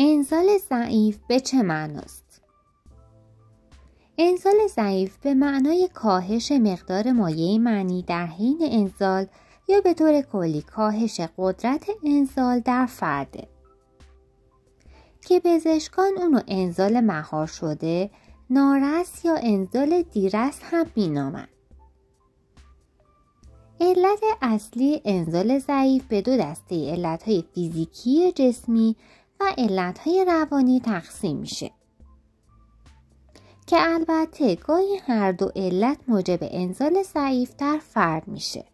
انزال ضعیف به چه معناست؟ انزال ضعیف به معنای کاهش مقدار مایع معنی در حین انزال یا به طور کلی کاهش قدرت انزال در فرده که پزشکان اونو انزال مهار شده نارس یا انزال دیرس هم مینامند علت اصلی انزال ضعیف به دو دسته علتهای فیزیکی جسمی و علتهای روانی تقسیم میشه که البته گاهی هر دو علت موجب انزال ضعیف در فرد میشه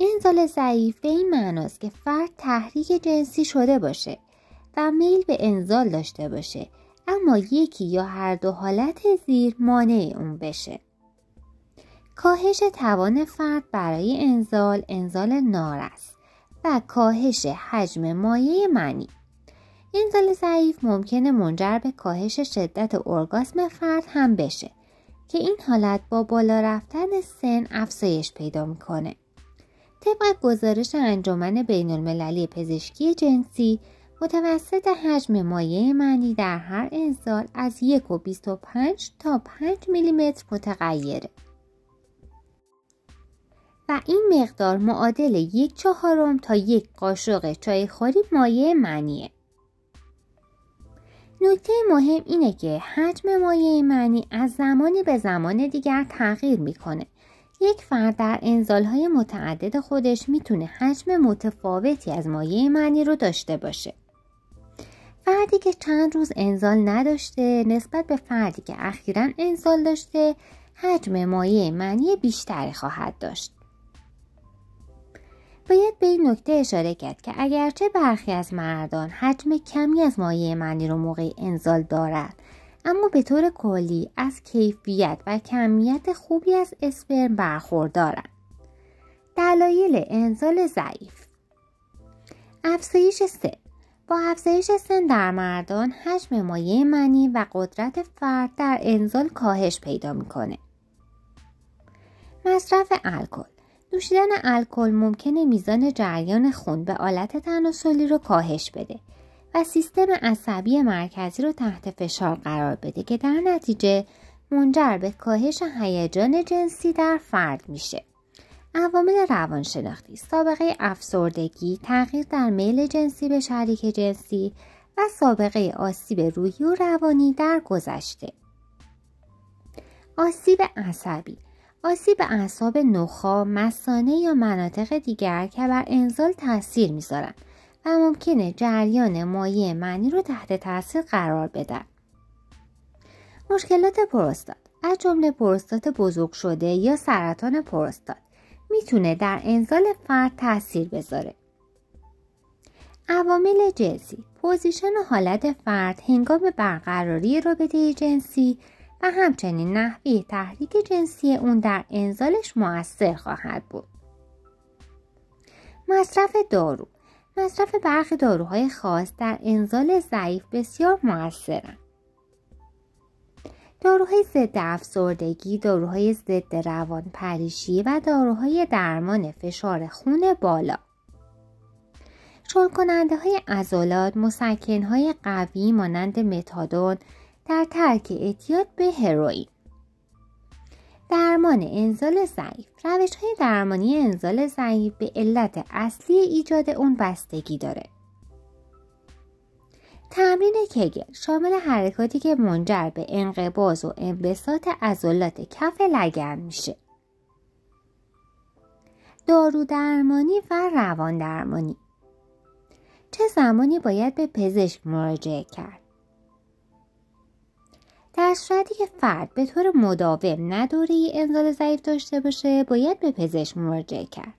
انزال ضعیف به این معناست که فرد تحریک جنسی شده باشه و میل به انزال داشته باشه اما یکی یا هر دو حالت زیر مانع اون بشه کاهش توان فرد برای انزال انزال نار است و کاهش حجم مایع منی انزال ضعیف ممکنه منجر به کاهش شدت ارگاسم فرد هم بشه که این حالت با بالا رفتن سن افزایش پیدا میکنه طبق گزارش انجمن بین المللی پزشکی جنسی متوسط حجم مایع منی در هر انزال از 1.25 تا 5 میلیمتر متغیره و این مقدار معادل یک چهارم تا یک قاشق خوری مایع معنیه. نکته مهم اینه که حجم مایع معنی از زمانی به زمان دیگر تغییر میکنه. یک فرد در انزالهای متعدد خودش میتونه حجم متفاوتی از مایع معنی رو داشته باشه. فردی که چند روز انزال نداشته نسبت به فردی که اخیرا انزال داشته حجم مایع معنی بیشتری خواهد داشت. این نکته اشاره کرد که اگرچه برخی از مردان حجم کمی از مایع منی رو موقع انزال دارد اما به طور کلی از کیفیت و کمیت خوبی از اسپرم برخوردارند دلایل انزال ضعیف افزایش سن با افزایش سن در مردان حجم مایع منی و قدرت فرد در انزال کاهش پیدا میکنه مصرف الکل نوشیدن الکل ممکنه میزان جریان خون به آلت تناسلی رو کاهش بده و سیستم عصبی مرکزی رو تحت فشار قرار بده که در نتیجه منجر به کاهش هیجان جنسی در فرد میشه. عوامل روانشناختی سابقه افسردگی، تغییر در میل جنسی به شریک جنسی و سابقه آسیب روحی و روانی در گذشته. آسیب عصبی آسیب اعصاب نخا، مسانه یا مناطق دیگر که بر انزال تاثیر میذارن و ممکنه جریان مایع معنی رو تحت تاثیر قرار بدن. مشکلات پروستات از جمله پروستات بزرگ شده یا سرطان پروستات میتونه در انزال فرد تاثیر بذاره. عوامل جنسی پوزیشن و حالت فرد هنگام برقراری رابطه جنسی و همچنین نحوه تحریک جنسی اون در انزالش موثر خواهد بود. مصرف دارو مصرف برخی داروهای خاص در انزال ضعیف بسیار موثرند. داروهای ضد افسردگی، داروهای ضد روان پریشی و داروهای درمان فشار خون بالا. شل کننده های عضلات، مسکن های قوی مانند متادون، در ترک اعتیاد به هروئین درمان انزال ضعیف روش های درمانی انزال ضعیف به علت اصلی ایجاد اون بستگی داره تمرین کگل شامل حرکاتی که منجر به انقباز و انبساط عضلات کف لگن میشه دارو درمانی و روان درمانی چه زمانی باید به پزشک مراجعه کرد در صورتی که فرد به طور مداوم نداری انزال ضعیف داشته باشه باید به پزشک مراجعه کرد